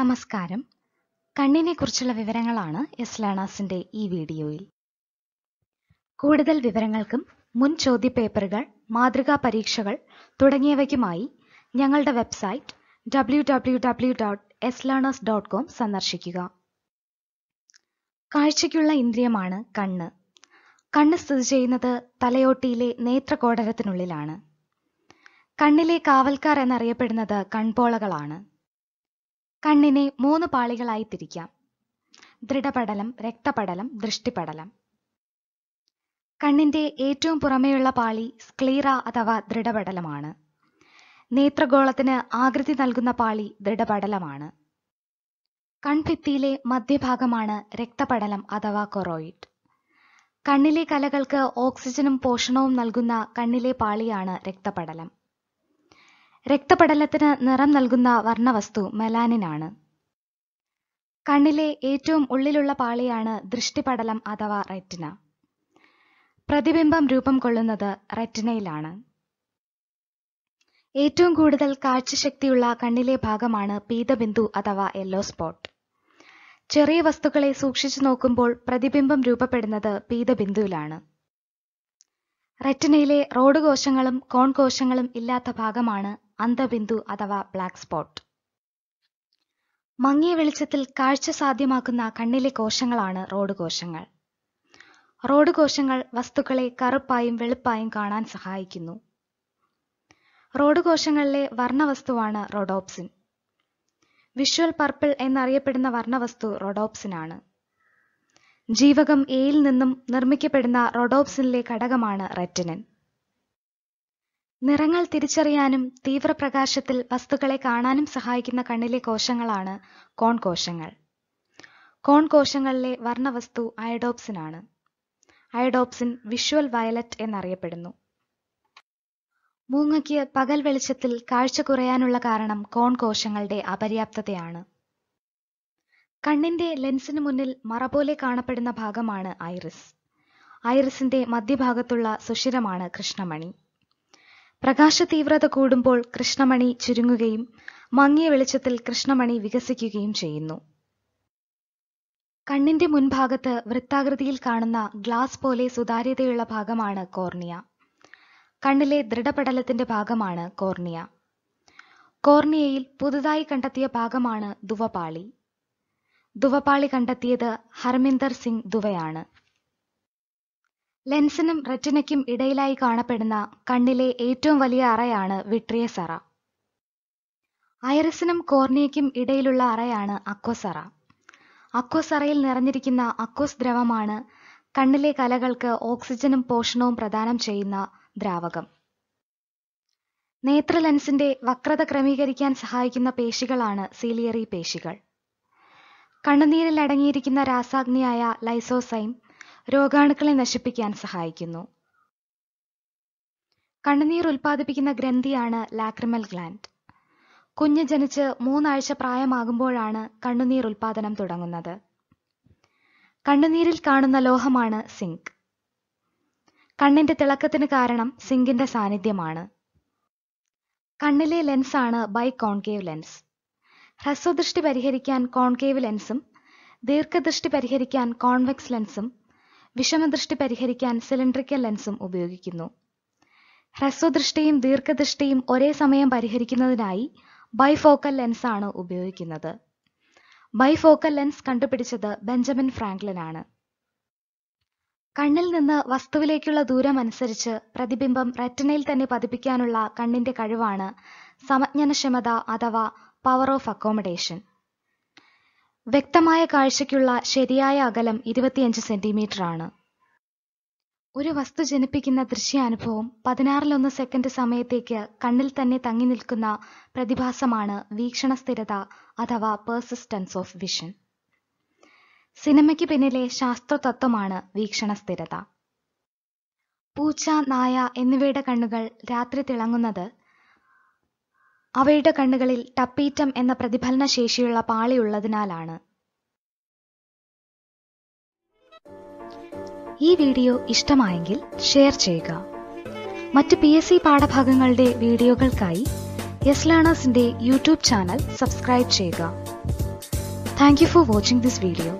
നമസ്കാരം കണ്ണിനെക്കുറിച്ചുള്ള വിവരങ്ങളാണ് എസ് ലേണേഴ്സിന്റെ ഈ വീഡിയോയിൽ കൂടുതൽ വിവരങ്ങൾക്കും മുൻ പേപ്പറുകൾ മാതൃകാ പരീക്ഷകൾ തുടങ്ങിയവയ്ക്കുമായി ഞങ്ങളുടെ website W W W dot S learners dot com സന്ദർശിക്കുക കാഴ്ചയ്ക്കുള്ള ഇന്ദ്രിയമാണ് കണ്ണ് കണ്ണ് സ്ഥിതി ചെയ്യുന്നത് തലയോട്ടിയിലെ നേത്രകോടരത്തിനുള്ളിലാണ് കണ്ണിലെ കാവൽക്കാർ എന്നറിയപ്പെടുന്നത് കൺപോളകളാണ് കണ്ണിനെ മൂന്ന് പാളികളായി തിരിക്കാം ദൃഢപടലം രക്തപടലം ദൃഷ്ടിപടലം കണ്ണിന്റെ ഏറ്റവും പുറമേയുള്ള പാളി സ്ക്ലീറ അഥവാ ദൃഢപടലമാണ് നേത്രഗോളത്തിന് ആകൃതി നൽകുന്ന പാളി ദൃഢപടലമാണ് കൺഭിത്തിയിലെ മധ്യഭാഗമാണ് രക്തപടലം അഥവാ കൊറോയിഡ് കണ്ണിലെ കലകൾക്ക് ഓക്സിജനും പോഷണവും നൽകുന്ന കണ്ണിലെ പാളിയാണ് രക്തപടലം രക്തപടലത്തിന് നിറം നൽകുന്ന വർണ്ണവസ്തു മെലാനിനാണ് കണ്ണിലെ ഏറ്റവും ഉള്ളിലുള്ള പാളിയാണ് ദൃഷ്ടിപടലം അഥവാ റെറ്റിന പ്രതിബിംബം രൂപം കൊള്ളുന്നത് റെറ്റിനയിലാണ് ഏറ്റവും കൂടുതൽ കാഴ്ചശക്തിയുള്ള കണ്ണിലെ ഭാഗമാണ് പീതബിന്ദു അഥവാ യെല്ലോ സ്പോട്ട് ചെറിയ വസ്തുക്കളെ സൂക്ഷിച്ചു നോക്കുമ്പോൾ പ്രതിബിംബം രൂപപ്പെടുന്നത് പീതബിന്ദുവിലാണ് റെറ്റിനയിലെ റോഡ് കോശങ്ങളും കോൺ കോശങ്ങളും ഇല്ലാത്ത ഭാഗമാണ് അന്തബിന്ദു അഥവാ ബ്ലാക്ക് സ്പോട്ട് മങ്ങിയ വെളിച്ചത്തിൽ കാഴ്ച സാധ്യമാക്കുന്ന കണ്ണിലെ കോശങ്ങളാണ് റോഡ് കോശങ്ങൾ റോഡ് കോശങ്ങൾ വസ്തുക്കളെ കറുപ്പായും വെളുപ്പായും കാണാൻ സഹായിക്കുന്നു റോഡ് കോശങ്ങളിലെ വർണ്ണവസ്തുവാണ് റോഡോപ്സിൻ വിഷ്വൽ പർപ്പിൾ എന്നറിയപ്പെടുന്ന വർണ്ണവസ്തു റോഡോപ്സിനാണ് ജീവകം എയിൽ നിന്നും നിർമ്മിക്കപ്പെടുന്ന റൊഡോപ്സിനിലെ ഘടകമാണ് റെറ്റിനൻ നിറങ്ങൾ തിരിച്ചറിയാനും തീവ്രപ്രകാശത്തിൽ വസ്തുക്കളെ കാണാനും സഹായിക്കുന്ന കണ്ണിലെ കോശങ്ങളാണ് കോൺ കോശങ്ങൾ കോൺ കോശങ്ങളിലെ വർണ്ണവസ്തു അയഡോപ്സിനാണ് അയഡോപ്സിൻ വിഷ്വൽ വയലറ്റ് എന്നറിയപ്പെടുന്നു മൂങ്ങയ്ക്ക് പകൽ വെളിച്ചത്തിൽ കാഴ്ച കുറയാനുള്ള കാരണം കോൺ കോശങ്ങളുടെ അപര്യാപ്തതയാണ്. കണ്ണിന്റെ ലെൻസിന് മുന്നിൽ മറപോലെ കാണപ്പെടുന്ന ഭാഗമാണ് ഐറിസ്. ഐറിസിന്റെ മധ്യഭാഗത്തുള്ള സുഷിരമാണ് കൃഷ്ണമണി. തീവ്രത കൂടുമ്പോൾ കൃഷ്ണമണി ചുരുങ്ങുകയും മങ്ങിയ വെളിച്ചത്തിൽ കൃഷ്ണമണി വികസിക്കുകയും ചെയ്യുന്നു. കണ്ണിന്റെ മുൻഭാഗത്ത് വൃത്താകൃതിയിൽ കാണുന്ന ഗ്ലാസ് പോലെ സുതാര്യതയുള്ള ഭാഗമാണ് കോർണിയ. കണ്ണിലെ ദൃഢപടലത്തിന്റെ ഭാഗമാണ് കോർണിയ കോർണിയയിൽ പുതുതായി കണ്ടെത്തിയ ഭാഗമാണ് ദുവപാളി ദുവപാളി കണ്ടെത്തിയത് ഹർമിന്ദർ സിംഗ് ദുവയാണ് ലെൻസിനും റെറ്റിനയ്ക്കും ഇടയിലായി കാണപ്പെടുന്ന കണ്ണിലെ ഏറ്റവും വലിയ അറയാണ് വിട്രിയസറ അറ ഐറിസിനും കോർണിയയ്ക്കും ഇടയിലുള്ള അറയാണ് അക്കോസറ അക്കോസറയിൽ നിറഞ്ഞിരിക്കുന്ന അക്വസ് ദ്രവമാണ് കണ്ണിലെ കലകൾക്ക് ഓക്സിജനും പോഷണവും പ്രദാനം ചെയ്യുന്ന ദ്രാവകം നേത്ര ലെൻസിന്റെ വക്രത ക്രമീകരിക്കാൻ സഹായിക്കുന്ന പേശികളാണ് സീലിയറി പേശികൾ കണ്ണുനീരിൽ അടങ്ങിയിരിക്കുന്ന രാസാഗ്നിയായ ലൈസോസൈം രോഗാണുക്കളെ നശിപ്പിക്കാൻ സഹായിക്കുന്നു കണ്ണുനീർ ഉൽപ്പാദിപ്പിക്കുന്ന ഗ്രന്ഥിയാണ് ലാക്രിമൽ ഗ്ലാൻഡ് കുഞ്ഞ് ജനിച്ച് മൂന്നാഴ്ച പ്രായമാകുമ്പോഴാണ് കണ്ണുനീർ ഉൽപ്പാദനം തുടങ്ങുന്നത് കണ്ണുനീരിൽ കാണുന്ന ലോഹമാണ് സിങ്ക് കണ്ണിന്റെ തിളക്കത്തിന് കാരണം സിങ്കിന്റെ സാന്നിധ്യമാണ് കണ്ണിലെ ലെൻസാണ് ബൈ കോൺകേവ് ലെൻസ് ഹ്രസ്വദൃഷ്ടി പരിഹരിക്കാൻ കോൺകേവ് ലെൻസും ദീർഘദൃഷ്ടി പരിഹരിക്കാൻ കോൺവെക്സ് ലെൻസും വിഷമദൃഷ്ടി പരിഹരിക്കാൻ സിലിണ്ടറിക്കൽ ലെൻസും ഉപയോഗിക്കുന്നു ഹ്രസ്വദൃഷ്ടിയും ദീർഘദൃഷ്ടിയും ഒരേ സമയം പരിഹരിക്കുന്നതിനായി ബൈഫോക്കൽ ലെൻസാണ് ഉപയോഗിക്കുന്നത് ബൈഫോക്കൽ ലെൻസ് കണ്ടുപിടിച്ചത് ബെഞ്ചമിൻ ഫ്രാങ്ക്ലിനാണ് ആണ് കണ്ണിൽ നിന്ന് വസ്തുവിലേക്കുള്ള ദൂരം അനുസരിച്ച് പ്രതിബിംബം റെറ്റനയിൽ തന്നെ പതിപ്പിക്കാനുള്ള കണ്ണിന്റെ കഴിവാണ് സമജ്ഞനക്ഷമത അഥവാ പവർ ഓഫ് അക്കോമഡേഷൻ വ്യക്തമായ കാഴ്ചയ്ക്കുള്ള ശരിയായ അകലം ഇരുപത്തിയഞ്ച് സെന്റിമീറ്റർ ആണ് ഒരു വസ്തു ജനിപ്പിക്കുന്ന ദൃശ്യാനുഭവം പതിനാറിലൊന്ന് സെക്കൻഡ് സമയത്തേക്ക് കണ്ണിൽ തന്നെ തങ്ങി നിൽക്കുന്ന പ്രതിഭാസമാണ് വീക്ഷണ സ്ഥിരത അഥവാ പേഴ്സിസ്റ്റൻസ് ഓഫ് വിഷൻ സിനിമയ്ക്ക് പിന്നിലെ ശാസ്ത്രതത്വമാണ് വീക്ഷണ സ്ഥിരത പൂച്ച നായ എന്നിവയുടെ കണ്ണുകൾ രാത്രി തിളങ്ങുന്നത് അവയുടെ കണ്ണുകളിൽ ടപ്പീറ്റം എന്ന പ്രതിഫലന ശേഷിയുള്ള പാളിയുള്ളതിനാലാണ് ഈ വീഡിയോ ഇഷ്ടമായെങ്കിൽ ഷെയർ ചെയ്യുക മറ്റ് പി എസ് സി പാഠഭാഗങ്ങളുടെ വീഡിയോകൾക്കായി യെസ് ലേണേഴ്സിന്റെ യൂട്യൂബ് ചാനൽ സബ്സ്ക്രൈബ് ചെയ്യുക thank you for watching this video